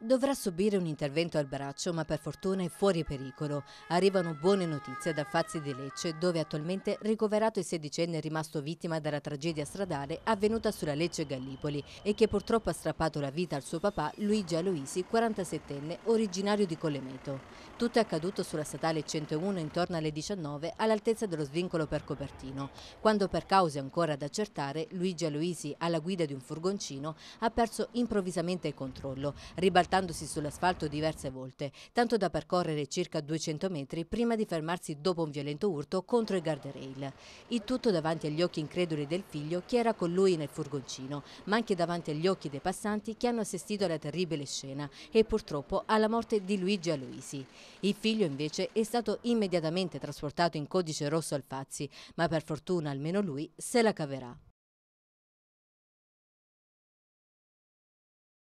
Dovrà subire un intervento al braccio, ma per fortuna è fuori pericolo. Arrivano buone notizie da Fazzi di Lecce, dove attualmente ricoverato il sedicenne è rimasto vittima della tragedia stradale avvenuta sulla Lecce Gallipoli e che purtroppo ha strappato la vita al suo papà Luigi Aloisi, 47enne, originario di Colemeto. Tutto è accaduto sulla statale 101 intorno alle 19 all'altezza dello svincolo per Copertino, quando per cause ancora da accertare Luigi Aloisi, alla guida di un furgoncino, ha perso improvvisamente il controllo, ribaltando ribaltandosi sull'asfalto diverse volte, tanto da percorrere circa 200 metri prima di fermarsi dopo un violento urto contro il guardrail. Il tutto davanti agli occhi increduli del figlio che era con lui nel furgoncino, ma anche davanti agli occhi dei passanti che hanno assistito alla terribile scena e purtroppo alla morte di Luigi Aloisi. Il figlio invece è stato immediatamente trasportato in codice rosso al Fazzi, ma per fortuna almeno lui se la caverà.